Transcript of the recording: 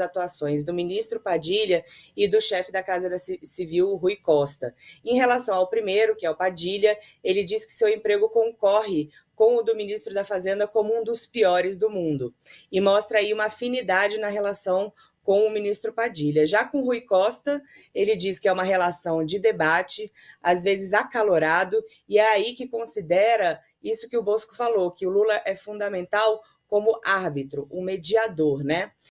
atuações do ministro Padilha e do chefe da Casa da Civil, Rui Costa. Em relação ao primeiro, que é o Padilha, ele diz que seu emprego concorre com o do ministro da Fazenda como um dos piores do mundo e mostra aí uma afinidade na relação com o ministro Padilha. Já com Rui Costa, ele diz que é uma relação de debate, às vezes acalorado, e é aí que considera isso que o Bosco falou, que o Lula é fundamental como árbitro, um mediador, né?